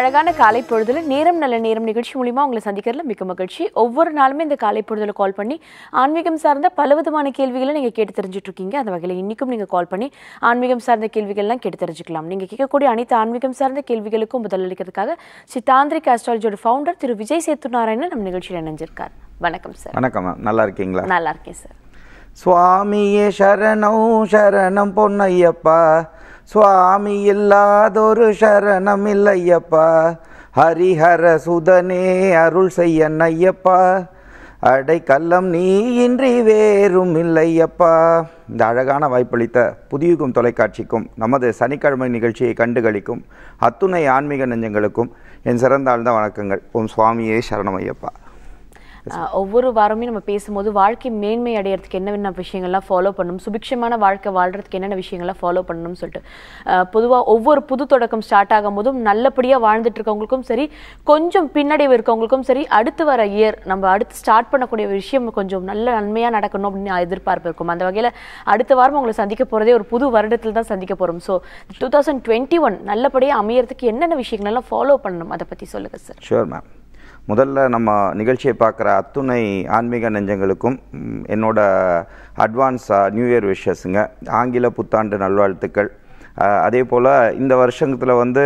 அழகான காலை பொழுதில் நேரம் நல்ல நேரம் நிகழ்ச்சி மூலிமா உங்களை சந்திக்கிறதுல மிக்க மகிழ்ச்சி ஒவ்வொரு நாளுமே இந்த காலை பொழுதுல கால் பண்ணி ஆன்மீகம் சார்ந்த பலவிதமான கேள்விகளை நீங்கள் கேட்டு தெரிஞ்சுட்டு இருக்கீங்க அந்த வகையில் இன்றைக்கும் நீங்கள் கால் பண்ணி ஆன்மீகம் சார்ந்த கேள்விகள்லாம் கேட்டு தெரிஞ்சுக்கலாம் நீங்கள் கேட்கக்கூடிய அனைத்து ஆன்மீகம் சார்ந்த கேள்விகளுக்கும் பதிலளிக்கிறதுக்காக ஸ்ரீ தாந்திரிக் ஆஸ்ட்ராலஜியோட ஃபவுண்டர் திரு விஜய் சேத்து நாராயணன் நம்ம நிகழ்ச்சியில் இணைஞ்சிருக்கார் வணக்கம் சார் வணக்கம் நல்லா இருக்கீங்களா நல்லா இருக்கேன் சார் சுவாமியே சரணம் சரணம் பொன்னையப்பா சுவாமி இல்லாதொரு சரணம் இல்லையப்பா ஹரிஹர சுதனே அருள் செய்யன் ஐயப்பா அடைக்கல்லம் நீ இன்றி வேறும் இல்லையப்பா இந்த அழகான வாய்ப்பளித்த புதியுகும் தொலைக்காட்சிக்கும் நமது சனிக்கிழமை நிகழ்ச்சியை கண்டுகளிக்கும் அத்துணை ஆன்மீக நெஞ்சங்களுக்கும் என் சிறந்தாழ்ந்த வணக்கங்கள் ஓம் சுவாமியே சரணம் ஐயப்பா ஒவ்வொரு வாரமே நம்ம பேசும்போது வாழ்க்கை மேன்மை அடையிறதுக்கு என்னென்ன விஷயங்கள்லாம் ஃபாலோ பண்ணணும் சுபிக்ஷமான வாழ்க்கை வாழ்கிறதுக்கு என்னென்ன விஷயங்கள்லாம் ஃபாலோ பண்ணணும்னு சொல்லிட்டு பொதுவாக ஒவ்வொரு புது தொடக்கம் ஸ்டார்ட் ஆகும் போதும் நல்லபடியாக வாழ்ந்துட்டு இருக்கவங்களுக்கும் சரி கொஞ்சம் பின்னடைவு இருக்கவங்களுக்கும் சரி அடுத்து வர இயர் நம்ம அடுத்து ஸ்டார்ட் பண்ணக்கூடிய விஷயம் கொஞ்சம் நல்ல நன்மையாக நடக்கணும் அப்படின்னு எதிர்பார்ப்பு இருக்கும் அந்த வகையில் அடுத்த வாரம் உங்களை சந்திக்க போகிறதே ஒரு புது வருடத்தில் தான் சந்திக்க போகிறோம் so two thousand twenty one நல்லபடியாக அமையறதுக்கு என்னென்ன விஷயங்கள்லாம் ஃபாலோ பண்ணணும் அதை பற்றி சொல்லுங்கள் சார் ஷோர் மேம் முதல்ல நம்ம நிகழ்ச்சியை பார்க்குற அத்துணை ஆன்மீக நெஞ்சங்களுக்கும் என்னோட அட்வான்ஸாக நியூ இயர் விஷஸுங்க ஆங்கில புத்தாண்டு நல்வாழ்த்துக்கள் அதே போல் இந்த வருஷத்தில் வந்து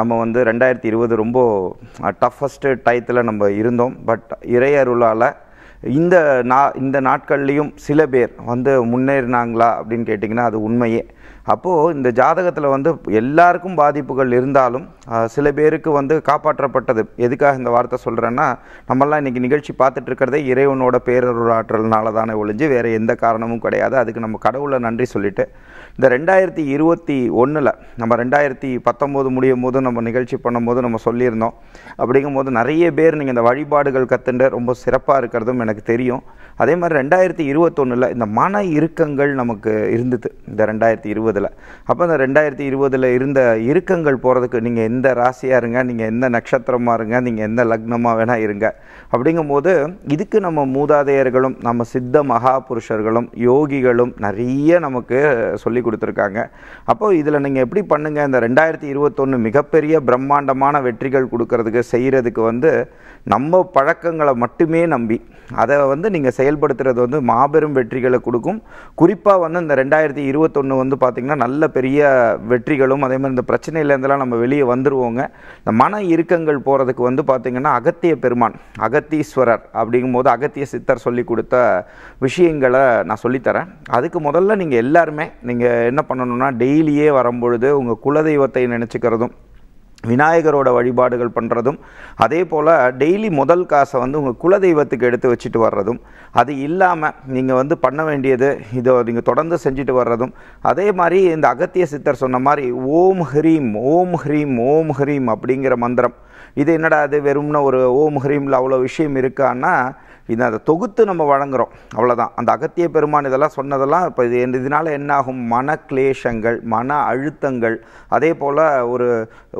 நம்ம வந்து ரெண்டாயிரத்தி இருபது ரொம்ப டஃபஸ்ட்டு டயத்தில் நம்ம இருந்தோம் பட் இறையருளால் இந்த நா இந்த நாட்கள்லேயும் சில பேர் வந்து முன்னேறினாங்களா அப்படின்னு கேட்டிங்கன்னா அது உண்மையே அப்போது இந்த ஜாதகத்தில் வந்து எல்லாருக்கும் பாதிப்புகள் இருந்தாலும் சில பேருக்கு வந்து காப்பாற்றப்பட்டது எதுக்காக இந்த வார்த்தை சொல்கிறேன்னா நம்மளாம் இன்றைக்கி நிகழ்ச்சி பார்த்துட்டு இருக்கிறதே இறைவனோட பேரருளாற்றல்னால தானே ஒழிஞ்சு வேறு எந்த காரணமும் கிடையாது அதுக்கு நம்ம கடவுளை நன்றி சொல்லிவிட்டு இந்த ரெண்டாயிரத்தி இருபத்தி ஒன்றில் நம்ம ரெண்டாயிரத்தி பத்தொம்போது முடியும் போது நம்ம நிகழ்ச்சி பண்ணும்போது நம்ம சொல்லியிருந்தோம் அப்படிங்கும் போது நிறைய பேர் நீங்கள் இந்த வழிபாடுகள் கற்றுண்ட ரொம்ப சிறப்பாக இருக்கிறதும் எனக்கு தெரியும் அதே மாதிரி ரெண்டாயிரத்தி இருபத்தொன்னில் இந்த மன இறுக்கங்கள் நமக்கு இருந்தது இந்த ரெண்டாயிரத்தி இருபதில் அப்போ இந்த ரெண்டாயிரத்தி இருபதில் இருந்த இறுக்கங்கள் போகிறதுக்கு நீங்கள் எந்த ராசியாக இருங்க நீங்கள் எந்த நட்சத்திரமாக இருங்க நீங்கள் எந்த லக்னமாக வேணால் இருங்க அப்படிங்கும்போது இதுக்கு நம்ம மூதாதையர்களும் நம்ம சித்த மகாபுருஷர்களும் யோகிகளும் நிறைய நமக்கு சொல்லி கொடுத்துருக்காங்க அப்போ இதில் நீங்கள் எப்படி பண்ணுங்க இந்த ரெண்டாயிரத்தி இருபத்தொன்று மிகப்பெரிய பிரம்மாண்டமான வெற்றிகள் கொடுக்கறதுக்கு செய்கிறதுக்கு வந்து நம்ம பழக்கங்களை மட்டுமே நம்பி அதை வந்து நீங்கள் செயல்படுத்துறது வந்து மாபெரும் வெற்றிகளை கொடுக்கும் குறிப்பாக வந்து இந்த ரெண்டாயிரத்தி இருபத்தொன்று வந்து பார்த்திங்கன்னா நல்ல பெரிய வெற்றிகளும் அதே மாதிரி இந்த பிரச்சனையிலேருந்தெல்லாம் நம்ம வெளியே வந்துடுவோங்க இந்த மன இறுக்கங்கள் போகிறதுக்கு வந்து பார்த்திங்கன்னா அகத்திய பெருமான் அகத்தீஸ்வரர் அப்படிங்கும்போது அகத்திய சித்தர் சொல்லி கொடுத்த விஷயங்களை நான் சொல்லித்தரேன் அதுக்கு முதல்ல நீங்கள் எல்லாருமே நீங்கள் என்ன பண்ணணும்னா டெய்லியே வரும்பொழுது உங்கள் குலதெய்வத்தை நினச்சிக்கிறதும் விநாயகரோட வழிபாடுகள் பண்ணுறதும் அதே போல் டெய்லி முதல் காசை வந்து உங்கள் குலதெய்வத்துக்கு எடுத்து வச்சுட்டு வர்றதும் அது இல்லாமல் நீங்கள் வந்து பண்ண வேண்டியது இதை நீங்கள் தொடர்ந்து செஞ்சுட்டு வர்றதும் அதே மாதிரி இந்த அகத்திய சித்தர் சொன்ன மாதிரி ஓம் ஹ்ரீம் ஓம் ஹ்ரீம் ஓம் ஹ்ரீம் அப்படிங்கிற மந்திரம் இது என்னடா அது வெறும்னா ஒரு ஓம் ஹ்ரீமில் அவ்வளோ விஷயம் இருக்கான்னா இதை அதை தொகுத்து நம்ம வழங்குகிறோம் அவ்வளோதான் அந்த அகத்திய பெருமான் இதெல்லாம் சொன்னதெல்லாம் இப்போ இது இதனால் என்னாகும் மன கிளேஷங்கள் மன அழுத்தங்கள் அதே போல் ஒரு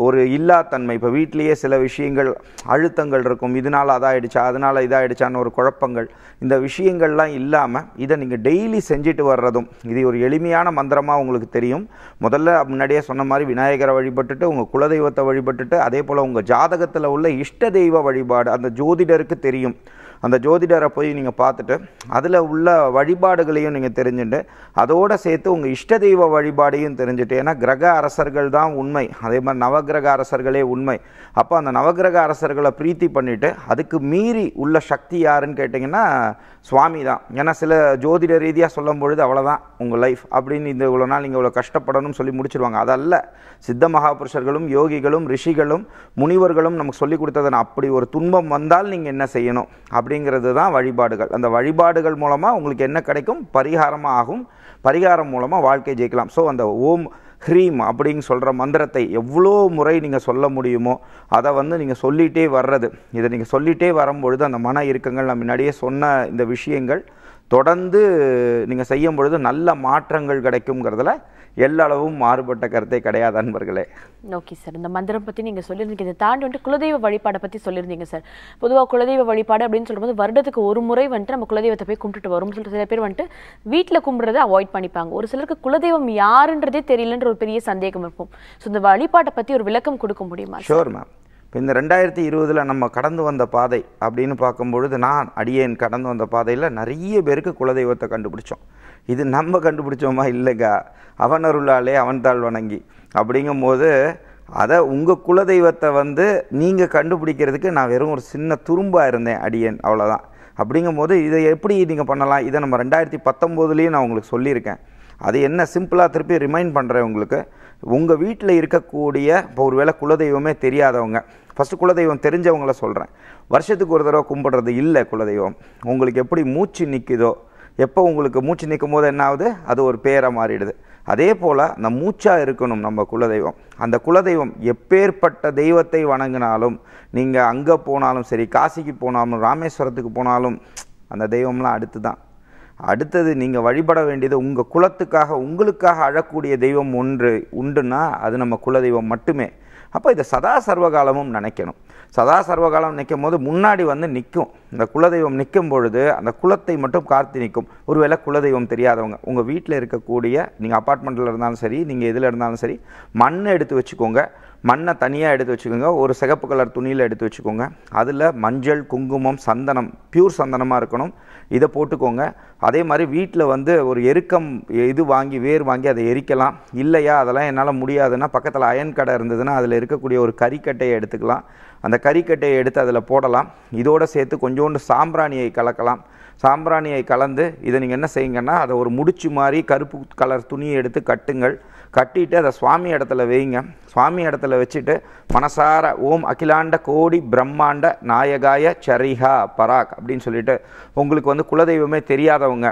ஒரு இல்லாத்தன்மை இப்போ வீட்லேயே சில விஷயங்கள் அழுத்தங்கள் இருக்கும் இதனால் அதாகிடுச்சா அதனால் இதாகிடுச்சான்னு ஒரு குழப்பங்கள் இந்த விஷயங்கள்லாம் இல்லாமல் இதை நீங்கள் டெய்லி செஞ்சுட்டு வர்றதும் இது ஒரு எளிமையான மந்திரமாக உங்களுக்கு தெரியும் முதல்ல முன்னாடியே சொன்ன மாதிரி விநாயகரை வழிபட்டுட்டு உங்கள் குலதெய்வத்தை வழிபட்டுட்டு அதே போல் உங்கள் ஜாதகத்தில் உள்ள இஷ்ட தெய்வ வழிபாடு அந்த ஜோதிடருக்கு தெரியும் அந்த ஜோதிடரை போய் நீங்கள் பார்த்துட்டு அதில் உள்ள வழிபாடுகளையும் நீங்கள் தெரிஞ்சுட்டு அதோடு சேர்த்து உங்கள் இஷ்ட தெய்வ வழிபாடையும் தெரிஞ்சுட்டு ஏன்னா கிரக அரசர்கள் தான் உண்மை அதே மாதிரி நவகிரக அரசர்களே உண்மை அப்போ அந்த நவகிரக அரசர்களை பிரீத்தி பண்ணிவிட்டு அதுக்கு மீறி உள்ள சக்தி யாருன்னு கேட்டிங்கன்னா சுவாமி தான் ஏன்னா சில ஜோதிட ரீதியாக சொல்லும் பொழுது அவ்வளோதான் உங்கள் லைஃப் அப்படின்னு இந்த இவ்வளோ நாள் நீங்கள் இவ்வளோ கஷ்டப்படணும்னு சொல்லி முடிச்சிருவாங்க அதல்ல சித்த மகாபுருஷர்களும் யோகிகளும் ரிஷிகளும் முனிவர்களும் நமக்கு சொல்லி கொடுத்ததுன்னு அப்படி ஒரு துன்பம் வந்தால் நீங்கள் என்ன செய்யணும் அப்படிங்கிறது தான் வழிபாடுகள் அந்த வழிபாடுகள் மூலமாக உங்களுக்கு என்ன கிடைக்கும் பரிகாரமாக ஆகும் பரிகாரம் மூலமாக வாழ்க்கை ஜெயிக்கலாம் ஸோ அந்த ஓம் ஹ்ரீம் அப்படின்னு சொல்கிற மந்திரத்தை எவ்வளோ முறை நீங்கள் சொல்ல முடியுமோ அதை வந்து நீங்கள் சொல்லிகிட்டே வர்றது இதை நீங்கள் சொல்லிகிட்டே வரும்பொழுது அந்த மன இறுக்கங்கள் நான் முன்னாடியே சொன்ன இந்த விஷயங்கள் தொடர்ந்து நீங்கள் செய்யும் பொழுது நல்ல மாற்றங்கள் கிடைக்குங்கிறதுல எல்லளவும் மாறுபட்ட கருத்தை கிடையாது அன்பர்களே ஓகே சார் இந்த மந்திரம் பற்றி நீங்கள் சொல்லியிருந்தீங்க இதை தாண்டி வந்துட்டு குலதெய்வ வழிபாடை பற்றி சொல்லியிருந்தீங்க சார் பொதுவாக குலதெய்வ வழிபாடு அப்படின்னு சொல்லும்போது வருடத்துக்கு ஒரு முறை வந்துட்டு நம்ம குலதெய்வத்தை போய் கும்பிட்டுட்டு வரும்னு சொல்லிட்டு சில பேர் வந்துட்டு வீட்டில் கும்பிட்றதை அவாய்ட் பண்ணிப்பாங்க ஒரு சிலருக்கு குலதெய்வம் யாருன்றதே தெரியலன்ற ஒரு பெரிய சந்தேகம் இருக்கும் ஸோ இந்த வழிபாட்டை பற்றி ஒரு விளக்கம் கொடுக்க முடியுமா ஷோர் மேம் இப்போ இந்த ரெண்டாயிரத்தி இருபதில் நம்ம கடந்து வந்த பாதை அப்படின்னு பார்க்கும்பொழுது நான் அடியேன் கடந்து வந்த பாதையில் நிறைய பேருக்கு குலதெய்வத்தை கண்டுபிடிச்சோம் இது நம்ம கண்டுபிடிச்சோமா இல்லைங்க அவன் அருளாலே அவன் தாழ் வணங்கி அப்படிங்கும்போது அதை உங்கள் குலதெய்வத்தை வந்து நீங்கள் கண்டுபிடிக்கிறதுக்கு நான் வெறும் ஒரு சின்ன துரும்பாக இருந்தேன் அடியேன் அவ்வளோதான் அப்படிங்கும்போது இதை எப்படி நீங்கள் பண்ணலாம் இதை நம்ம ரெண்டாயிரத்தி பத்தொம்போதுலேயும் நான் உங்களுக்கு சொல்லியிருக்கேன் அது என்ன சிம்பிளாக திருப்பி ரிமைண்ட் பண்ணுறேன் உங்களுக்கு உங்கள் வீட்டில் இருக்கக்கூடிய இப்போ ஒரு வேளை குலதெய்வமே தெரியாதவங்க ஃபஸ்ட்டு குலதெய்வம் தெரிஞ்சவங்கள சொல்கிறேன் வருஷத்துக்கு ஒரு தடவை கும்பிட்றது இல்லை குலதெய்வம் உங்களுக்கு எப்படி மூச்சு நிற்குதோ எப்போ உங்களுக்கு மூச்சு நிற்கும் போது என்ன ஆகுது அது ஒரு பேராக மாறிடுது அதே போல் அந்த மூச்சாக இருக்கணும் நம்ம குலதெய்வம் அந்த குலதெய்வம் எப்பேற்பட்ட தெய்வத்தை வணங்கினாலும் நீங்கள் அங்கே போனாலும் சரி காசிக்கு போனாலும் ராமேஸ்வரத்துக்கு போனாலும் அந்த தெய்வம்லாம் அடுத்து தான் அடுத்தது நீங்கள் வழிபட வேண்டியது உங்கள் குலத்துக்காக உங்களுக்காக அழக்கூடிய தெய்வம் ஒன்று உண்டுன்னா அது நம்ம குலதெய்வம் மட்டுமே அப்போ இதை சதா சர்வகாலமும் நினைக்கணும் சதா சர்வகாலம் நிற்கும் போது முன்னாடி வந்து நிற்கும் இந்த குலதெய்வம் நிற்கும் பொழுது அந்த குலத்தை மட்டும் கார்த்தி நிற்கும் ஒருவேளை குலதெய்வம் தெரியாதவங்க உங்கள் வீட்டில் இருக்கக்கூடிய நீங்கள் அப்பார்ட்மெண்ட்டில் இருந்தாலும் சரி நீங்கள் எதில் இருந்தாலும் சரி மண் எடுத்து வச்சுக்கோங்க மண்ணை தனியாக எடுத்து வச்சுக்கோங்க ஒரு சிகப்பு கலர் துணியில் எடுத்து வச்சுக்கோங்க அதில் மஞ்சள் குங்குமம் சந்தனம் பியூர் சந்தனமாக இருக்கணும் இதை போட்டுக்கோங்க அதே மாதிரி வீட்டில் வந்து ஒரு எருக்கம் இது வாங்கி வேர் வாங்கி அதை எரிக்கலாம் இல்லையா அதெல்லாம் என்னால் முடியாதுன்னா பக்கத்தில் அயன் கடை இருந்ததுன்னா அதில் இருக்கக்கூடிய ஒரு கறிக்கட்டையை எடுத்துக்கலாம் அந்த கறிக்கட்டையை எடுத்து அதில் போடலாம் இதோடு சேர்த்து கொஞ்சோண்டு சாம்பிராணியை கலக்கலாம் சாம்பிராணியை கலந்து இதை நீங்கள் என்ன செய்யுங்கன்னா அதை ஒரு முடிச்சு மாதிரி கருப்பு கலர் துணியை எடுத்து கட்டுங்கள் கட்டிட்டு அதை சுவாமி இடத்துல வைங்க சுவாமி இடத்துல வச்சுட்டு மனசார ஓம் அகிலாண்ட கோடி பிரம்மாண்ட நாயகாய சரிஹா பராக் அப்படின்னு சொல்லிட்டு உங்களுக்கு வந்து குலதெய்வமே தெரியாதவங்க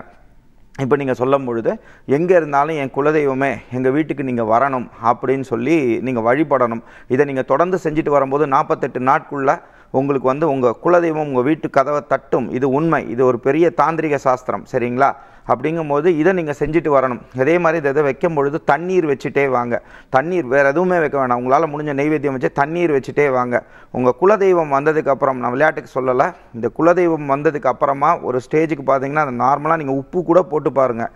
இப்போ நீங்கள் சொல்லும் பொழுது எங்கே இருந்தாலும் என் குலதெய்வமே எங்கள் வீட்டுக்கு நீங்கள் வரணும் அப்படின்னு சொல்லி நீங்கள் வழிபடணும் இதை நீங்கள் தொடர்ந்து செஞ்சுட்டு வரும்போது நாற்பத்தெட்டு நாட்குள்ளே உங்களுக்கு வந்து உங்கள் குலதெய்வம் உங்கள் வீட்டு கதவை தட்டும் இது உண்மை இது ஒரு பெரிய தாந்திரிக சாஸ்திரம் சரிங்களா அப்படிங்கும்போது இதை நீங்கள் செஞ்சுட்டு வரணும் அதே மாதிரி இதை இதை வைக்கும் பொழுது தண்ணீர் வச்சுட்டே வாங்க தண்ணீர் வேறு எதுவுமே வைக்க வேணாம் உங்களால் முடிஞ்ச நெய்வேத்தியம் வச்சு தண்ணீர் வச்சுட்டே வாங்க உங்கள் குலதெய்வம் வந்ததுக்கப்புறம் நான் விளையாட்டுக்கு சொல்லலை இந்த குலதெய்வம் வந்ததுக்கு அப்புறமா ஒரு ஸ்டேஜுக்கு பார்த்தீங்கன்னா அந்த நார்மலாக நீங்கள் உப்பு கூட போட்டு பாருங்கள்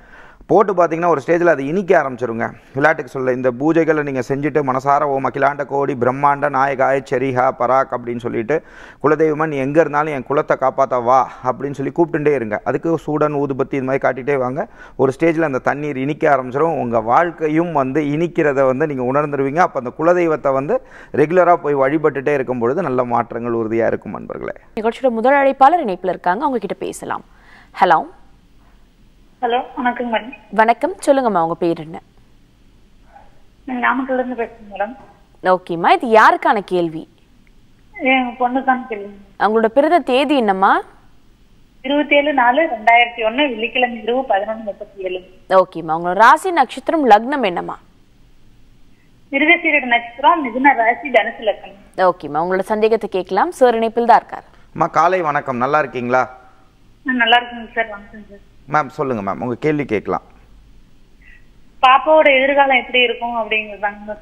போட்டு பார்த்தீங்கன்னா ஒரு ஸ்டேஜில் அதை இனிக்க ஆரம்பிச்சிருங்க விளையாட்டுக்கு சொல்ல இந்த பூஜைகளை நீங்கள் செஞ்சுட்டு மனசார ஓ மகிலாண்ட கோடி பிரம்மாண்ட நாயகாய் செரிகா பராக் அப்படின்னு சொல்லிட்டு குலதெய்வமாக நீ எங்கே இருந்தாலும் என் குலத்தை காப்பாற்ற வா அப்படின்னு சொல்லி கூப்பிட்டுட்டே இருங்க அதுக்கு சூடன் ஊதுபத்தி இது மாதிரி காட்டிகிட்டே வாங்க ஒரு ஸ்டேஜில் அந்த தண்ணீர் இனிக்க ஆரம்பிச்சிடும் உங்கள் வாழ்க்கையும் வந்து இனிக்கிறத வந்து நீங்கள் உணர்ந்துருவீங்க அப்போ அந்த குலதெய்வத்தை வந்து ரெகுலராக போய் வழிபட்டுட்டே இருக்கும் பொழுது நல்ல மாற்றங்கள் உறுதியாக இருக்கும் நண்பர்களே நிகழ்ச்சியோட முதல் அழைப்பாளர் இணைப்பில் இருக்காங்க அவங்க கிட்ட பேசலாம் ஹலோ ஹலோ வணக்கம் மேடம் வணக்கம் சொல்லுங்கம்மா உங்க பேர் என்ன நாமக்கல்ல இருந்து பேசுறேன் மேடம் ஓகேம்மா இது யாருக்கான கேள்வி என் பொண்ணுக்கான கேள்வி அவங்களோட பிறந்த தேதி என்னம்மா இருபத்தி ஏழு நாலு ரெண்டாயிரத்தி ஒன்னு வெள்ளிக்கிழமை இரவு பதினொன்று முப்பத்தி ஏழு ஓகேம்மா உங்களோட ராசி நட்சத்திரம் லக்னம் என்னம்மா மிருகசீரட நட்சத்திரம் மிதுன ராசி தனுசு லக்னம் ஓகேம்மா உங்களோட சந்தேகத்தை கேட்கலாம் சார் இணைப்பில் தான் இருக்கார் அம்மா காலை வணக்கம் நல்லா இருக்கீங்களா நல்லா இருக்கேங்க சார் வணக்கம் சார் மேம் சொல்லுங்க மேம் உங்க கேள்வி கேட்கலாம் பாப்பாவோட எதிர்காலம் எப்படி இருக்கும் அப்படிங்கிறதாங்க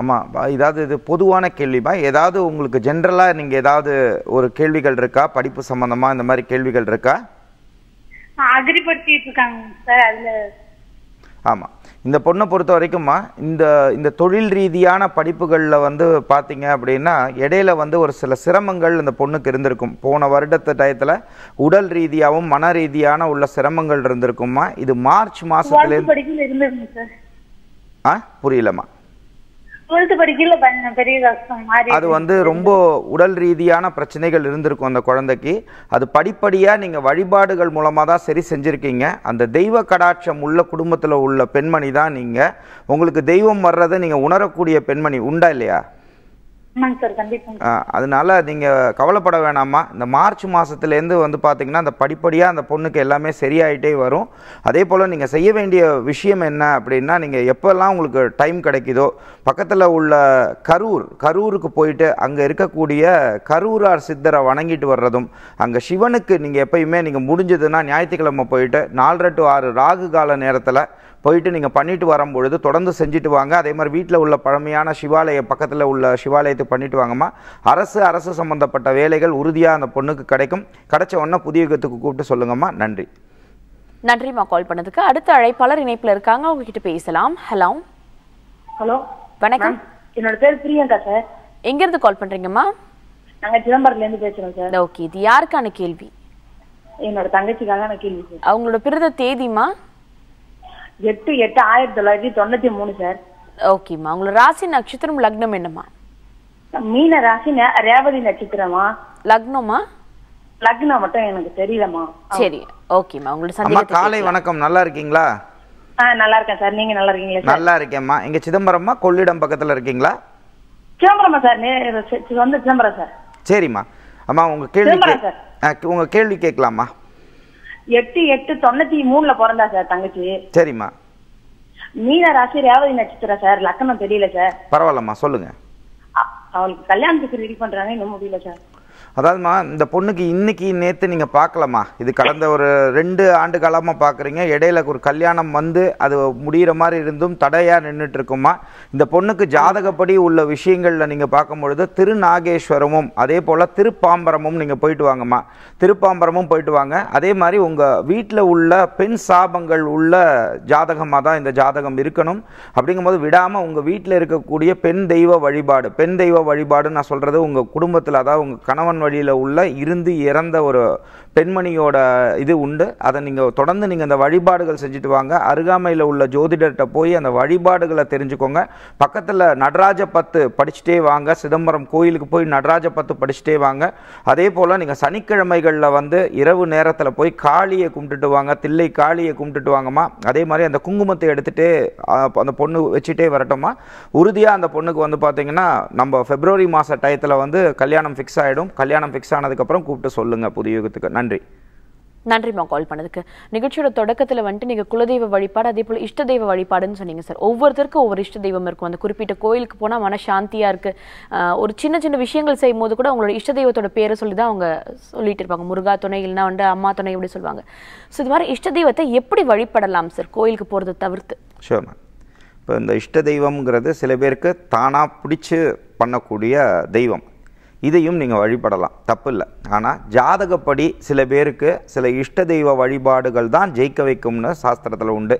ஆமாம் ஏதாவது இது பொதுவான கேள்விமா ஏதாவது உங்களுக்கு ஜென்ரலாக நீங்கள் ஏதாவது ஒரு கேள்விகள் இருக்கா படிப்பு சம்மந்தமாக இந்த மாதிரி கேள்விகள் இருக்கா அக்ரி படிச்சுட்டு இருக்காங்க சார் அதில் ஆமாம் இந்த பொண்ணை பொறுத்த வரைக்கும்மா இந்த இந்த தொழில் ரீதியான படிப்புகளில் வந்து பார்த்தீங்க அப்படின்னா இடையில வந்து ஒரு சில சிரமங்கள் இந்த பொண்ணுக்கு இருந்திருக்கும் போன வருடத்து டயத்தில் உடல் ரீதியாகவும் மன ரீதியான உள்ள சிரமங்கள் இருந்திருக்கும்மா இது மார்ச் மாதத்துலேருந்து ஆ புரியலம்மா டுவெல்த் படிக்கல பெரிய கஷ்டம் மாதிரி அது வந்து ரொம்ப உடல் ரீதியான பிரச்சனைகள் இருந்திருக்கும் அந்த குழந்தைக்கு அது படிப்படியாக நீங்கள் வழிபாடுகள் மூலமாக தான் சரி செஞ்சுருக்கீங்க அந்த தெய்வ கடாட்சம் உள்ள குடும்பத்தில் உள்ள பெண்மணி தான் நீங்கள் உங்களுக்கு தெய்வம் வர்றதை நீங்கள் உணரக்கூடிய பெண்மணி உண்டா இல்லையா அதனால நீங்க கவலைப்பட வேணாமா இந்த மார்ச் மாதத்துலேருந்து வந்து பார்த்தீங்கன்னா அந்த படிப்படியாக அந்த பொண்ணுக்கு எல்லாமே சரியாயிட்டே வரும் அதே போல் நீங்கள் செய்ய வேண்டிய விஷயம் என்ன அப்படின்னா நீங்கள் எப்போல்லாம் உங்களுக்கு டைம் கிடைக்குதோ பக்கத்தில் உள்ள கரூர் கரூருக்கு போயிட்டு அங்கே இருக்கக்கூடிய கரூரார் சித்தரை வணங்கிட்டு வர்றதும் அங்கே சிவனுக்கு நீங்கள் எப்பயுமே நீங்கள் முடிஞ்சதுன்னா ஞாயிற்றுக்கிழமை போயிட்டு நாலரை டு ஆறு ராகு கால நேரத்தில் போயிட்டு நீங்கள் பண்ணிட்டு வரும்பொழுது தொடர்ந்து செஞ்சுட்டு வாங்க அதே மாதிரி வீட்டில் உள்ள பழமையான சிவாலய பக்கத்தில் உள்ள சிவாலயத்துக்கு பண்ணிட்டு வாங்கம்மா அரசு அரசு சம்பந்தப்பட்ட வேலைகள் உறுதியாக அந்த பொண்ணுக்கு கிடைக்கும் கிடைச்ச உடனே புதிய யுகத்துக்கு கூப்பிட்டு சொல்லுங்கம்மா நன்றி நன்றிம்மா கால் பண்ணதுக்கு அடுத்த அழைப்பாளர் இணைப்பில் இருக்காங்க உங்ககிட்ட பேசலாம் ஹலோ ஹலோ வணக்கம் என்னோட பேர் பிரியங்கா சார் இருந்து கால் பண்றீங்கம்மா நாங்க சிதம்பரத்துல இருந்து பேசுறோம் சார் ஓகே இது யாருக்கான கேள்வி என்னோட தங்கச்சிக்கான கேள்வி அவங்களோட பிறந்த தேதிமா எட்டு எட்டு ஆயிரத்தி தொள்ளாயிரத்தி தொண்ணூத்தி மூணு சார் ஓகேம்மா உங்களோட ராசி நட்சத்திரம் லக்னம் என்னம்மா மீன ராசி ரேவதி நட்சத்திரமா லக்னமா லக்னம் மட்டும் எனக்கு தெரியலம்மா சரி ஓகேம்மா உங்களோட சந்தேகம் காலை வணக்கம் நல்லா இருக்கீங்களா ஆ நல்லா இருக்கேன் சார் நீங்க நல்லா இருக்கீங்களா நல்லா இருக்கேம்மா இங்க சிதம்பரம்மா கொள்ளிடம் பக்கத்துல இருக்கீங்களா சிதம்பரம்மா சார் வந்து சிதம்பரம் சார் சரிம்மா அம்மா உங்க கேள்வி உங்க கேள்வி கேட்கலாமா எட்டு எட்டு தொண்ணூத்தி மூணுல பிறந்தா சார் தங்கச்சி சரிம்மா மீன ராசி ரேவதி நட்சத்திரம் சார் லக்கணம் தெரியல சார் பரவாயில்லம்மா சொல்லுங்க அவளுக்கு கல்யாணத்துக்கு ரெடி பண்றாங்க இன்னும் முடியல சார் அதாவதுமா இந்த பொண்ணுக்கு இன்னைக்கு நேற்று நீங்கள் பார்க்கலாமா இது கடந்த ஒரு ரெண்டு ஆண்டு காலமாக பார்க்குறீங்க இடையில ஒரு கல்யாணம் வந்து அது முடிகிற மாதிரி இருந்தும் தடையாக நின்றுட்டுருக்குமா இந்த பொண்ணுக்கு ஜாதகப்படி உள்ள விஷயங்களில் நீங்கள் பார்க்கும்பொழுது திருநாகேஸ்வரமும் அதே போல் திருப்பாம்பரமும் நீங்கள் போயிட்டு வாங்கம்மா திருப்பாம்பரமும் போயிட்டு வாங்க அதே மாதிரி உங்கள் வீட்டில் உள்ள பெண் சாபங்கள் உள்ள ஜாதகமாக தான் இந்த ஜாதகம் இருக்கணும் அப்படிங்கும்போது விடாமல் உங்கள் வீட்டில் இருக்கக்கூடிய பெண் தெய்வ வழிபாடு பெண் தெய்வ வழிபாடு நான் சொல்கிறது உங்கள் குடும்பத்தில் அதாவது உங்கள் கணவன் வழியில் உள்ள இருந்து இறந்த ஒரு பெண்மணியோட இது உண்டு அதை நீங்கள் தொடர்ந்து நீங்கள் அந்த வழிபாடுகள் செஞ்சுட்டு வாங்க அருகாமையில் உள்ள ஜோதிடர்கிட்ட போய் அந்த வழிபாடுகளை தெரிஞ்சுக்கோங்க பக்கத்தில் நடராஜ பத்து படிச்சுட்டே வாங்க சிதம்பரம் கோயிலுக்கு போய் நடராஜ பத்து படிச்சுட்டே வாங்க அதே போல் நீங்கள் சனிக்கிழமைகளில் வந்து இரவு நேரத்தில் போய் காளியை கும்பிட்டுட்டு வாங்க தில்லை காளியை கும்பிட்டுட்டு வாங்கம்மா அதே மாதிரி அந்த குங்குமத்தை எடுத்துகிட்டே அந்த பொண்ணு வச்சுட்டே வரட்டோமா உறுதியாக அந்த பொண்ணுக்கு வந்து பார்த்தீங்கன்னா நம்ம ஃபெப்ரவரி மாத டயத்தில் வந்து கல்யாணம் ஃபிக்ஸ் ஆகிடும் கல்யாணம் ஃபிக்ஸ் ஆனதுக்கப்புறம் கூப்பிட்டு சொல்லுங்கள் புதிய யுகத்துக்கு நன்றி நன்றிம்மா கால் பண்ணதுக்கு நிகழ்ச்சியோட தொடக்கத்தில் வந்துட்டு நீங்கள் குலதெய்வ வழிபாடு அதே போல் இஷ்ட தெய்வ வழிபாடுன்னு சொன்னீங்க சார் ஒவ்வொருத்தருக்கும் ஒவ்வொரு இஷ்ட தெய்வம் இருக்கும் அந்த குறிப்பிட்ட கோயிலுக்கு போனால் மன சாந்தியாக இருக்குது ஒரு சின்ன சின்ன விஷயங்கள் செய்யும் போது கூட அவங்களோட இஷ்ட தெய்வத்தோட பேரை சொல்லி தான் அவங்க சொல்லிட்டு இருப்பாங்க முருகா துணை இல்லைனா வந்து அம்மா துணை இப்படி சொல்லுவாங்க ஸோ இது மாதிரி இஷ்ட தெய்வத்தை எப்படி வழிபடலாம் சார் கோயிலுக்கு போகிறத தவிர்த்து ஷோர் மேம் இப்போ இந்த இஷ்ட தெய்வம்ங்கிறது சில பேருக்கு தானாக பிடிச்சி பண்ணக்கூடிய தெய்வம் இதையும் நீங்கள் வழிபடலாம் தப்பு இல்லை ஆனால் ஜாதகப்படி சில பேருக்கு சில இஷ்ட தெய்வ வழிபாடுகள் தான் ஜெயிக்க வைக்கும்னு சாஸ்திரத்தில் உண்டு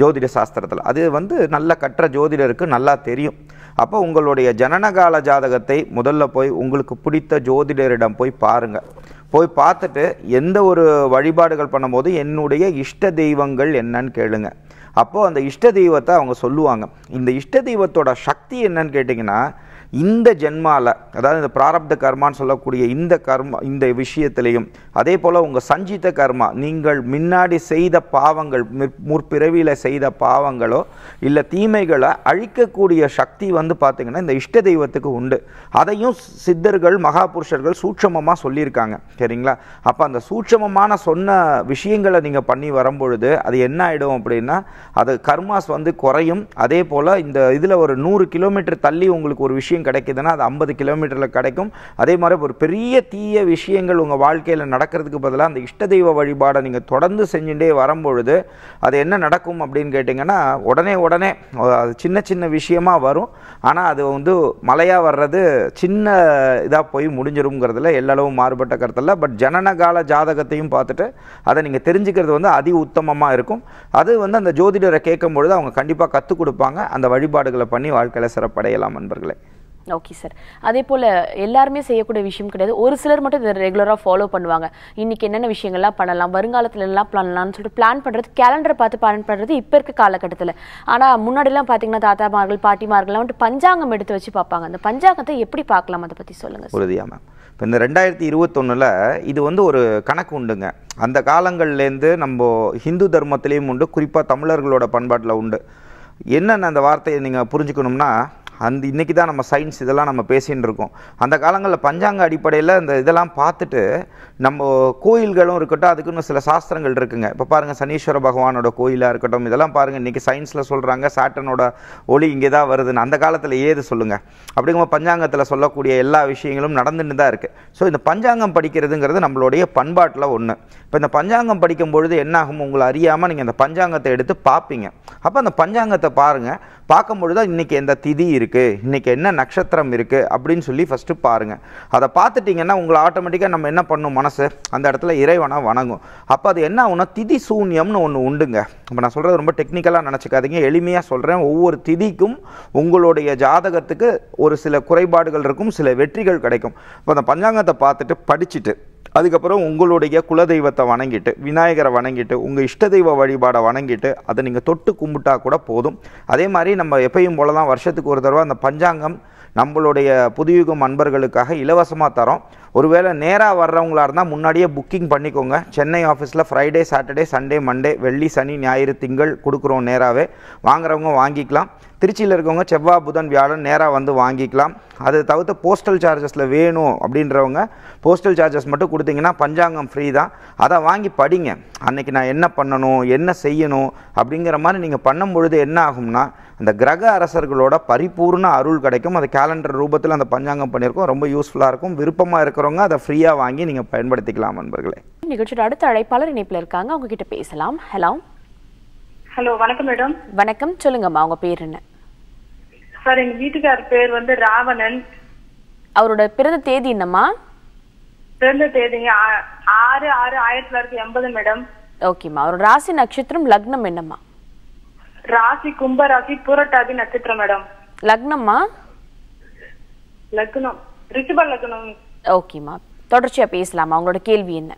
ஜோதிட சாஸ்திரத்தில் அது வந்து நல்ல கற்ற ஜோதிடருக்கு நல்லா தெரியும் அப்போ உங்களுடைய ஜனனகால ஜாதகத்தை முதல்ல போய் உங்களுக்கு பிடித்த ஜோதிடரிடம் போய் பாருங்கள் போய் பார்த்துட்டு எந்த ஒரு வழிபாடுகள் பண்ணும்போது என்னுடைய இஷ்ட தெய்வங்கள் என்னன்னு கேளுங்க அப்போது அந்த இஷ்ட தெய்வத்தை அவங்க சொல்லுவாங்க இந்த இஷ்ட தெய்வத்தோட சக்தி என்னன்னு கேட்டிங்கன்னா இந்த ஜென்மாவில் அதாவது இந்த பிராரப்த கர்மான்னு சொல்லக்கூடிய இந்த கர்ம இந்த விஷயத்திலையும் அதே போல் உங்கள் சஞ்சித கர்மா நீங்கள் முன்னாடி செய்த பாவங்கள் முற்பிறவியில் செய்த பாவங்களோ இல்லை தீமைகளை அழிக்கக்கூடிய சக்தி வந்து பார்த்திங்கன்னா இந்த இஷ்ட தெய்வத்துக்கு உண்டு அதையும் சித்தர்கள் மகாபுருஷர்கள் சூட்சமமாக சொல்லியிருக்காங்க சரிங்களா அப்போ அந்த சூட்சமமான சொன்ன விஷயங்களை நீங்கள் பண்ணி வரும்பொழுது அது என்ன ஆகிடும் அப்படின்னா அது கர்மாஸ் வந்து குறையும் அதே போல் இந்த இதில் ஒரு நூறு கிலோமீட்டர் தள்ளி உங்களுக்கு ஒரு விஷயம் விஷயம் கிடைக்குதுன்னா அது ஐம்பது கிலோமீட்டரில் கிடைக்கும் அதே மாதிரி ஒரு பெரிய தீய விஷயங்கள் உங்கள் வாழ்க்கையில் நடக்கிறதுக்கு பதிலாக அந்த இஷ்ட தெய்வ வழிபாடை நீங்கள் தொடர்ந்து செஞ்சுட்டே வரும்பொழுது அது என்ன நடக்கும் அப்படின்னு கேட்டிங்கன்னா உடனே உடனே அது சின்ன சின்ன விஷயமாக வரும் ஆனால் அது வந்து மழையாக வர்றது சின்ன இதாக போய் முடிஞ்சிரும்ங்கிறதுல எல்லளவு மாறுபட்ட கருத்தில் பட் ஜனனகால ஜாதகத்தையும் பார்த்துட்டு அதை நீங்கள் தெரிஞ்சுக்கிறது வந்து அதி உத்தமமாக இருக்கும் அது வந்து அந்த ஜோதிடரை கேட்கும் பொழுது அவங்க கண்டிப்பாக கற்றுக் கொடுப்பாங்க அந்த வழிபாடுகளை பண்ணி வாழ்க்கையில் சிறப்படையலாம் நண்பர்களே ஓகே சார் அதே போல் எல்லாருமே செய்யக்கூடிய விஷயம் கிடையாது ஒரு சிலர் மட்டும் இதை ரெகுலராக ஃபாலோ பண்ணுவாங்க இன்றைக்கி என்னென்ன விஷயங்கள்லாம் பண்ணலாம் வருங்காலத்தில் எல்லாம் பண்ணலாம்னு சொல்லிட்டு பிளான் பண்ணுறது கேலண்டரை பார்த்து பிளான் பண்ணுறது இப்போ இருக்க காலகட்டத்தில் ஆனால் முன்னாடிலாம் பார்த்தீங்கன்னா தாத்தாமார்கள் பாட்டிமார்கள்லாம் வந்துட்டு பஞ்சாங்கம் எடுத்து வச்சு பார்ப்பாங்க அந்த பஞ்சாங்கத்தை எப்படி பார்க்கலாம் அதை பற்றி சொல்லுங்கள் உறுதியாக மேம் இப்போ இந்த ரெண்டாயிரத்தி இருபத்தொன்னில் இது வந்து ஒரு கணக்கு உண்டுங்க அந்த காலங்கள்லேருந்து நம்ம ஹிந்து தர்மத்திலையும் உண்டு குறிப்பாக தமிழர்களோட பண்பாட்டில் உண்டு என்னென்ன அந்த வார்த்தையை நீங்கள் புரிஞ்சுக்கணும்னா அந்த இன்றைக்கி தான் நம்ம சயின்ஸ் இதெல்லாம் நம்ம பேசின்னு இருக்கோம் அந்த காலங்களில் பஞ்சாங்க அடிப்படையில் இந்த இதெல்லாம் பார்த்துட்டு நம்ம கோயில்களும் இருக்கட்டும் அதுக்குன்னு சில சாஸ்திரங்கள் இருக்குங்க இப்போ பாருங்கள் சனீஸ்வர பகவானோட கோயிலாக இருக்கட்டும் இதெல்லாம் பாருங்கள் இன்றைக்கி சயின்ஸில் சொல்கிறாங்க சாட்டனோட ஒளி இங்கே தான் வருதுன்னு அந்த காலத்தில் ஏது சொல்லுங்கள் அப்படிங்கும்போது பஞ்சாங்கத்தில் சொல்லக்கூடிய எல்லா விஷயங்களும் நடந்துட்டு தான் இருக்குது ஸோ இந்த பஞ்சாங்கம் படிக்கிறதுங்கிறது நம்மளுடைய பண்பாட்டில் ஒன்று இப்போ இந்த பஞ்சாங்கம் படிக்கும்பொழுது என்னாகும் உங்களை அறியாமல் நீங்கள் அந்த பஞ்சாங்கத்தை எடுத்து பார்ப்பீங்க அப்போ அந்த பஞ்சாங்கத்தை பாருங்கள் பார்க்கும்பொழுது இன்றைக்கி எந்த திதி இருக்குது இன்றைக்கி என்ன நட்சத்திரம் இருக்குது அப்படின்னு சொல்லி ஃபஸ்ட்டு பாருங்கள் அதை பார்த்துட்டிங்கன்னா உங்களை ஆட்டோமேட்டிக்காக நம்ம என்ன பண்ணும் மனசு அந்த இடத்துல இறைவனாக வணங்கும் அப்போ அது என்ன ஆகுனா திதி சூன்யம்னு ஒன்று உண்டுங்க இப்போ நான் சொல்கிறது ரொம்ப டெக்னிக்கலாக நினச்சிக்காதீங்க எளிமையாக சொல்கிறேன் ஒவ்வொரு திதிக்கும் உங்களுடைய ஜாதகத்துக்கு ஒரு சில குறைபாடுகள் இருக்கும் சில வெற்றிகள் கிடைக்கும் இப்போ அந்த பஞ்சாங்கத்தை பார்த்துட்டு படிச்சுட்டு அதுக்கப்புறம் உங்களுடைய குலதெய்வத்தை வணங்கிட்டு விநாயகரை வணங்கிட்டு உங்கள் இஷ்ட தெய்வ வழிபாடை வணங்கிட்டு அதை நீங்கள் தொட்டு கும்பிட்டா கூட போதும் அதே மாதிரி நம்ம எப்பயும் போல தான் வருஷத்துக்கு ஒரு தடவை அந்த பஞ்சாங்கம் நம்மளுடைய புதுயுகம் அன்பர்களுக்காக இலவசமாக தரோம் ஒருவேளை நேராக வர்றவங்களா இருந்தால் முன்னாடியே புக்கிங் பண்ணிக்கோங்க சென்னை ஆஃபீஸில் ஃப்ரைடே சாட்டர்டே சண்டே மண்டே வெள்ளி சனி ஞாயிறு திங்கள் கொடுக்குறோம் நேராகவே வாங்குறவங்க வாங்கிக்கலாம் திருச்சியில் இருக்கவங்க செவ்வாய் புதன் வியாழன் நேராக வந்து வாங்கிக்கலாம் அதை தவிர்த்து போஸ்டல் சார்ஜஸில் வேணும் அப்படின்றவங்க போஸ்டல் சார்ஜஸ் மட்டும் கொடுத்தீங்கன்னா பஞ்சாங்கம் ஃப்ரீ தான் அதை வாங்கி படிங்க அன்றைக்கி நான் என்ன பண்ணணும் என்ன செய்யணும் அப்படிங்கிற மாதிரி நீங்கள் பண்ணும் பொழுது என்ன ஆகும்னா அந்த கிரக அரசர்களோட பரிபூர்ண அருள் கிடைக்கும் அது கேலண்டர் ரூபத்தில் அந்த பஞ்சாங்கம் பண்ணியிருக்கோம் ரொம்ப யூஸ்ஃபுல்லாக இருக்கும் விருப்பமாக இருக்க இருக்கிறவங்க அதை ஃப்ரீயாக வாங்கி நீங்கள் பயன்படுத்திக்கலாம் நண்பர்களே நிகழ்ச்சியோட அடுத்த அழைப்பாளர் இணைப்பில் இருக்காங்க அவங்க கிட்ட பேசலாம் ஹலோ ஹலோ வணக்கம் மேடம் வணக்கம் சொல்லுங்கம்மா அவங்க பேர் என்ன சார் எங்க வீட்டுக்கார் பேர் வந்து ராவணன் அவரோட பிறந்த தேதி என்னம்மா பிறந்த தேதிங்க ஆறு ஆறு ஆயிரத்தி தொள்ளாயிரத்தி எண்பது மேடம் ஓகேம்மா அவரோட ராசி நட்சத்திரம் லக்னம் என்னம்மா ராசி கும்ப ராசி பூரட்டாதி நட்சத்திரம் மேடம் லக்னம்மா லக்னம் ரிஷப லக்னம் ஓகேம்மா தொடர்ச்சியாக பேசலாமா உங்களோட கேள்வி என்ன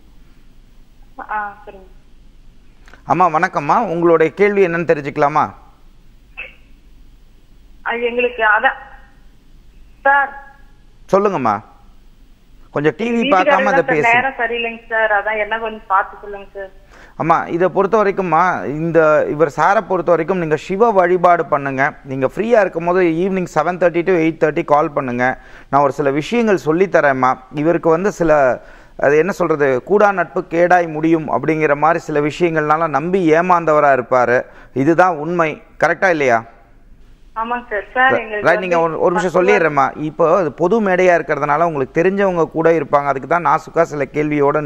அம்மா வணக்கம்மா உங்களுடைய கேள்வி என்னன்னு தெரிஞ்சுக்கலாமா எங்களுக்கு அதான் சார் சொல்லுங்கம்மா கொஞ்சம் டிவி பார்க்காம அதை பேசுங்க சரியில்லைங்க சார் அதான் என்ன கொஞ்சம் பார்த்து சொல்லுங்க சார் ஆமாம் இதை பொறுத்த வரைக்கும்மா இந்த இவர் சாரை பொறுத்த வரைக்கும் நீங்கள் சிவ வழிபாடு பண்ணுங்கள் நீங்கள் ஃப்ரீயாக இருக்கும் போது evening seven thirty to eight thirty call பண்ணுங்கள் நான் ஒரு சில விஷயங்கள் சொல்லித்தரேம்மா இவருக்கு வந்து சில அது என்ன சொல்கிறது கூடா நட்பு கேடாய் முடியும் அப்படிங்கிற மாதிரி சில விஷயங்கள்னால நம்பி ஏமாந்தவராக இருப்பார் இதுதான் உண்மை கரெக்டாக இல்லையா நன்றிமா ஒரு சொல்லிடுறேம்மா இப்போ பொது இருக்கிறதுனால உங்களுக்கு தெரிஞ்சவங்க கூட இருப்பாங்க அதுக்கு தான் சில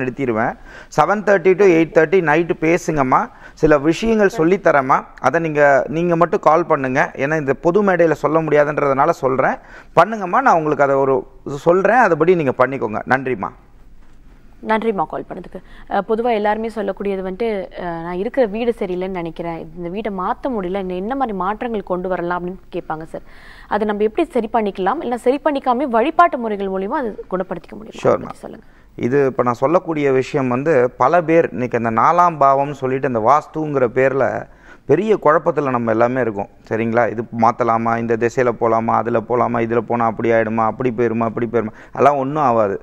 நிறுத்திடுவேன் seven thirty to eight thirty night பேசுங்கம்மா சில விஷயங்கள் அதை மட்டும் கால் இந்த பொது மேடையில் சொல்ல முடியாதுன்றதுனால பண்ணுங்கம்மா நான் உங்களுக்கு அதை ஒரு அதுபடி பண்ணிக்கோங்க நன்றிம்மா நன்றிம்மா கால் பண்ணதுக்கு பொதுவாக எல்லாருமே சொல்லக்கூடியது வந்துட்டு நான் இருக்கிற வீடு சரியில்லைன்னு நினைக்கிறேன் இந்த வீட்டை மாற்ற முடியல என்ன மாதிரி மாற்றங்கள் கொண்டு வரலாம் அப்படின்னு கேட்பாங்க சார் அதை நம்ம எப்படி சரி பண்ணிக்கலாம் இல்லை சரி பண்ணிக்காமல் வழிபாட்டு முறைகள் மூலிமா அது குணப்படுத்திக்க முடியும் சொல்லுங்கள் இது இப்போ நான் சொல்லக்கூடிய விஷயம் வந்து பல பேர் இன்றைக்கி அந்த நாலாம் பாவம்னு சொல்லிட்டு அந்த வாஸ்துங்கிற பேரில் பெரிய குழப்பத்தில் நம்ம எல்லாமே இருக்கோம் சரிங்களா இது மாற்றலாமா இந்த திசையில் போகலாமா அதில் போகலாமா இதில் போனால் அப்படி ஆகிடுமா அப்படி போயிடுமா அப்படி போயிடுமா அதெல்லாம் ஒன்றும் ஆகாது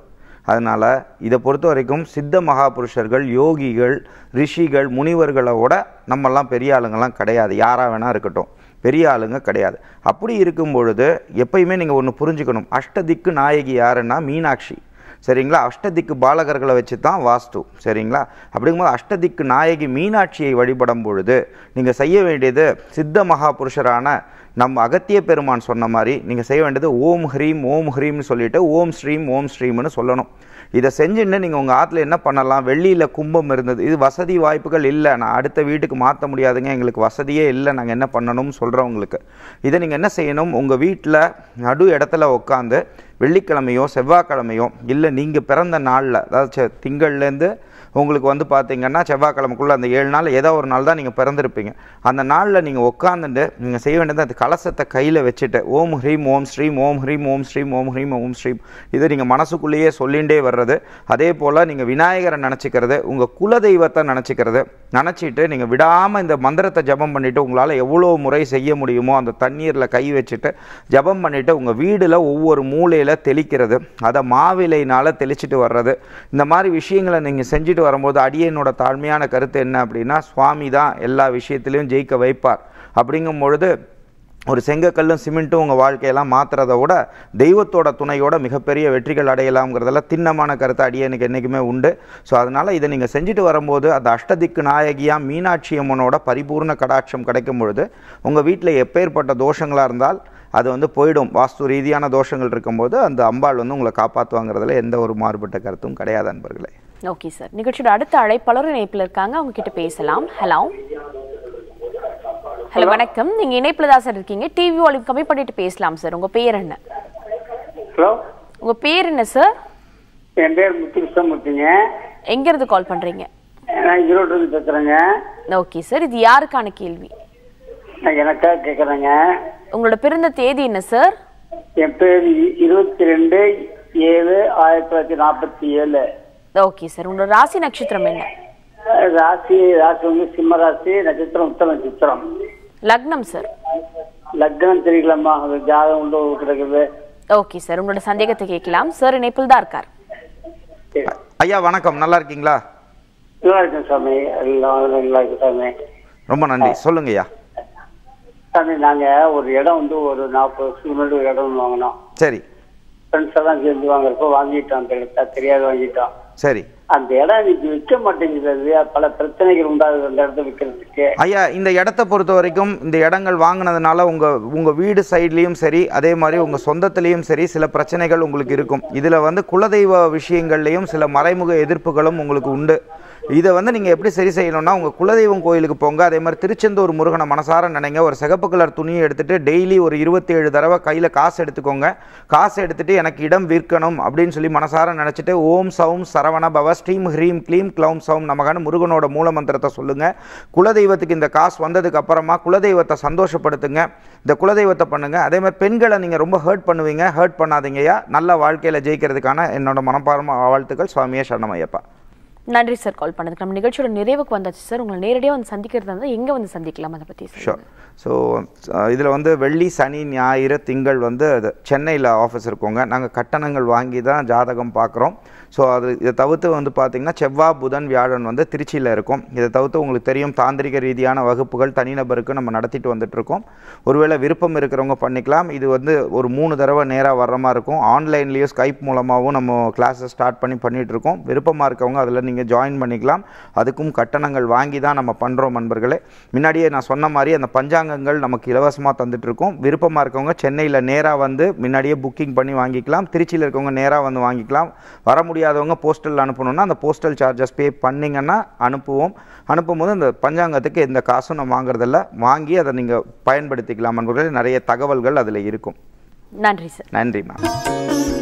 அதனால் இதை பொறுத்த வரைக்கும் சித்த மகாபுருஷர்கள் யோகிகள் ரிஷிகள் முனிவர்களோட நம்மெல்லாம் பெரிய ஆளுங்கள்லாம் கிடையாது யாராக வேணால் இருக்கட்டும் பெரிய ஆளுங்க கிடையாது அப்படி இருக்கும் பொழுது எப்பயுமே நீங்கள் ஒன்று புரிஞ்சுக்கணும் அஷ்டதிக்கு நாயகி யாருன்னா மீனாட்சி சரிங்களா அஷ்டதிக்கு பாலகர்களை வச்சு தான் வாஸ்து சரிங்களா அப்படிங்கும்போது அஷ்டதிக்கு நாயகி மீனாட்சியை வழிபடும் பொழுது நீங்கள் செய்ய வேண்டியது சித்த மகாபுருஷரான நம் அகத்திய பெருமான் சொன்ன மாதிரி நீங்கள் செய்ய வேண்டியது ஓம் ஹ்ரீம் ஓம் ஹ்ரீம்னு சொல்லிவிட்டு ஓம் ஸ்ரீம் ஓம் ஸ்ரீம்னு சொல்லணும் இதை செஞ்சுன்னு நீங்கள் உங்கள் ஆற்றுல என்ன பண்ணலாம் வெள்ளியில் கும்பம் இருந்தது இது வசதி வாய்ப்புகள் இல்லை நான் அடுத்த வீட்டுக்கு மாற்ற முடியாதுங்க எங்களுக்கு வசதியே இல்லை நாங்கள் என்ன பண்ணணும்னு சொல்கிறவங்களுக்கு இதை நீங்கள் என்ன செய்யணும் உங்கள் வீட்டில் நடு இடத்துல உட்காந்து வெள்ளிக்கிழமையோ செவ்வாய்க்கிழமையோ இல்லை நீங்கள் பிறந்த நாளில் அதாவது திங்கள்லேருந்து உங்களுக்கு வந்து பார்த்தீங்கன்னா செவ்வாய்க்கிழமைக்குள்ளே அந்த ஏழு நாள் ஏதோ ஒரு நாள் தான் நீங்கள் பிறந்திருப்பீங்க அந்த நாளில் நீங்கள் உட்காந்துட்டு நீங்கள் செய்ய வேண்டியது அந்த கலசத்தை கையில் வச்சுட்டு ஓம் ஹ்ரீம் ஓம் ஸ்ரீம் ஓம் ஹ்ரீம் ஓம் ஸ்ரீம் ஓம் ஹ்ரீம் ஓம் ஸ்ரீம் இது நீங்கள் மனசுக்குள்ளேயே சொல்லிகிட்டே வர்றது அதே போல் நீங்கள் விநாயகரை நினச்சிக்கிறது உங்கள் குலதெய்வத்தை நினச்சிக்கிறது நினச்சிட்டு நீங்கள் விடாமல் இந்த மந்திரத்தை ஜபம் பண்ணிவிட்டு உங்களால் எவ்வளோ முறை செய்ய முடியுமோ அந்த தண்ணீரில் கை வச்சுட்டு ஜபம் பண்ணிவிட்டு உங்கள் வீடில் ஒவ்வொரு மூலையில் தெளிக்கிறது அதை மாவிலையினால் தெளிச்சிட்டு வர்றது இந்த மாதிரி விஷயங்களை நீங்கள் செஞ்சுட்டு வரும்போது அடியனோட தாழ்மையான கருத்து என்ன அப்படின்னா சுவாமி தான் எல்லா விஷயத்துலையும் ஜெயிக்க வைப்பார் அப்படிங்கும் பொழுது ஒரு செங்கக்கல்லும் சிமெண்ட்டும் உங்கள் வாழ்க்கையெல்லாம் மாற்றுறத விட தெய்வத்தோட துணையோட மிகப்பெரிய வெற்றிகள் அடையலாம்ங்கிறதெல்லாம் திண்ணமான கருத்தை அடிய எனக்கு என்றைக்குமே உண்டு ஸோ அதனால் இதை நீங்கள் செஞ்சுட்டு வரும்போது அந்த அஷ்டதிக்கு நாயகியாக மீனாட்சி அம்மனோட பரிபூர்ண கடாட்சம் கிடைக்கும் பொழுது உங்கள் வீட்டில் எப்பேற்பட்ட தோஷங்களாக இருந்தால் அது வந்து போயிடும் வாஸ்து ரீதியான தோஷங்கள் இருக்கும்போது அந்த அம்பாள் வந்து உங்களை காப்பாற்றுவாங்கிறதுல எந்த ஒரு மாறுபட்ட கருத்தும் கிடையாது அன்பர்களே ஓகே சார் நிகழ்ச்சியோட அடுத்த அழைப்பாளர் இணைப்பில் இருக்காங்க அவங்க கிட்ட பேசலாம் ஹலோ ஹலோ வணக்கம் நீங்க இணைப்புல தான் சார் இருக்கீங்க டிவி வால்யூம் கம்மி பண்ணிட்டு பேசலாம் சார் உங்க பேர் என்ன ஹலோ உங்க பேர் என்ன சார் என் பேர் முத்துகிருஷ்ணமூர்த்திங்க எங்க இருந்து கால் பண்றீங்க நான் ஈரோடு இருந்து பேசுறேங்க ஓகே சார் இது யாருக்கான கேள்வி நான் எனக்காக கேட்குறேங்க உங்களோட பிறந்த தேதி என்ன சார் என் பேர் இருபத்தி ரெண்டு ஏழு ஆயிரத்தி தொள்ளாயிரத்தி நாற்பத்தி ஏழு ஓகே சார் உங்களோட ராசி நட்சத்திரம் என்ன ராசி ராசி வந்து சிம்ம ராசி நட்சத்திரம் உத்தர நட்சத்திரம் லக்னம் சார் லக்னம் தெரியலம்மா ஜாதகம் உண்டு கிடக்குது ஓகே சார் உங்களோட சந்தேகத்தை கேட்கலாம் சார் இணைப்பில் தான் இருக்கார் ஐயா வணக்கம் நல்லா இருக்கீங்களா நல்லா இருக்கேன் சாமி சாமி ரொம்ப நன்றி சொல்லுங்க ஐயா சாமி நாங்க ஒரு இடம் வந்து ஒரு நாற்பது வருஷத்துக்கு முன்னாடி ஒரு இடம் வாங்கினோம் சரி ஃப்ரெண்ட்ஸ் எல்லாம் சேர்ந்து வாங்குறப்போ வாங்கிட்டோம் தெரியாத வாங்கிட்டோம் சரி அந்த இடம் இன்னைக்கு விற்க மாட்டேங்கிறது பல பிரச்சனைகள் உண்டாகுது அந்த இடத்த விற்கிறதுக்கு ஐயா இந்த இடத்தை பொறுத்த வரைக்கும் இந்த இடங்கள் வாங்கினதுனால உங்க உங்க வீடு சைட்லயும் சரி அதே மாதிரி உங்க சொந்தத்திலையும் சரி சில பிரச்சனைகள் உங்களுக்கு இருக்கும் இதுல வந்து குலதெய்வ விஷயங்கள்லையும் சில மறைமுக எதிர்ப்புகளும் உங்களுக்கு உண்டு இதை வந்து நீங்கள் எப்படி சரி செய்யணும்னா உங்கள் குலதெய்வம் கோயிலுக்கு போங்க அதே மாதிரி திருச்செந்தூர் முருகனை மனசார நினைங்க ஒரு சிகப்பு கலர் துணியை எடுத்துகிட்டு டெய்லி ஒரு இருபத்தேழு தடவை கையில் காசு எடுத்துக்கோங்க காசு எடுத்துகிட்டு எனக்கு இடம் விற்கணும் அப்படின்னு சொல்லி மனசார நினச்சிட்டு ஓம் சவும் சரவண பவ ஸ்ரீம் ஹ்ரீம் க்ளீம் க்ளௌம் சவும் நமகான முருகனோட மூல மந்திரத்தை சொல்லுங்கள் குலதெய்வத்துக்கு இந்த காசு வந்ததுக்கு அப்புறமா குலதெய்வத்தை சந்தோஷப்படுத்துங்க இந்த குலதெய்வத்தை பண்ணுங்கள் அதே மாதிரி பெண்களை நீங்கள் ரொம்ப ஹர்ட் பண்ணுவீங்க ஹர்ட் பண்ணாதீங்கயா நல்ல வாழ்க்கையில் ஜெயிக்கிறதுக்கான என்னோட மனப்பாரமாக வாழ்த்துக்கள் சுவாமியே சரணமையப்பா நன்றி சார் கால் பண்ணதுக்கு நம்ம நிகழ்ச்சியோட நிறைவுக்கு வந்தாச்சு சார் உங்களை நேரடியாக வந்து சந்திக்கிறது வந்து எங்கே வந்து சந்திக்கலாம் அதை பற்றி ஷோர் ஸோ இதில் வந்து வெள்ளி சனி ஞாயிறு திங்கள் வந்து சென்னையில் ஆஃபீஸ் இருக்கோங்க நாங்கள் கட்டணங்கள் வாங்கி தான் ஜாதகம் பார்க்குறோம் ஸோ அது இதை தவிர்த்து வந்து பார்த்திங்கன்னா செவ்வாய் புதன் வியாழன் வந்து திருச்சியில் இருக்கும் இதை தவிர்த்து உங்களுக்கு தெரியும் தாந்திரிக ரீதியான வகுப்புகள் தனிநபருக்கு நம்ம நடத்திட்டு வந்துட்டுருக்கோம் ஒருவேளை விருப்பம் இருக்கிறவங்க பண்ணிக்கலாம் இது வந்து ஒரு மூணு தடவை நேராக வர்ற மாதிரி இருக்கும் ஆன்லைன்லேயும் ஸ்கைப் மூலமாகவும் நம்ம கிளாஸை ஸ்டார்ட் பண்ணி பண்ணிகிட்ருக்கோம் விருப்பமாக இருக்கவங்க அதில் நீங்கள் ஜாயின் பண்ணிக்கலாம் அதுக்கும் கட்டணங்கள் வாங்கி தான் நம்ம பண்ணுறோம் நண்பர்களே முன்னாடியே நான் சொன்ன மாதிரி அந்த பஞ்சாங்கங்கள் நமக்கு இலவசமாக தந்துட்டுருக்கோம் விருப்பமாக இருக்கவங்க சென்னையில் நேராக வந்து முன்னாடியே புக்கிங் பண்ணி வாங்கிக்கலாம் திருச்சியில் இருக்கவங்க நேராக வந்து வாங்கிக்கலாம் வர முடியும் முடியாதவங்க போஸ்டலில் அனுப்பணுன்னா அந்த போஸ்டல் சார்ஜஸ் பே பண்ணிங்கன்னா அனுப்புவோம் அனுப்பும்போது அந்த பஞ்சாங்கத்துக்கு எந்த காசும் நான் வாங்குறதில்ல வாங்கி அதை நீங்கள் பயன்படுத்திக்கலாம் அன்பர்களே நிறைய தகவல்கள் அதில் இருக்கும் நன்றி சார் நன்றி மேம்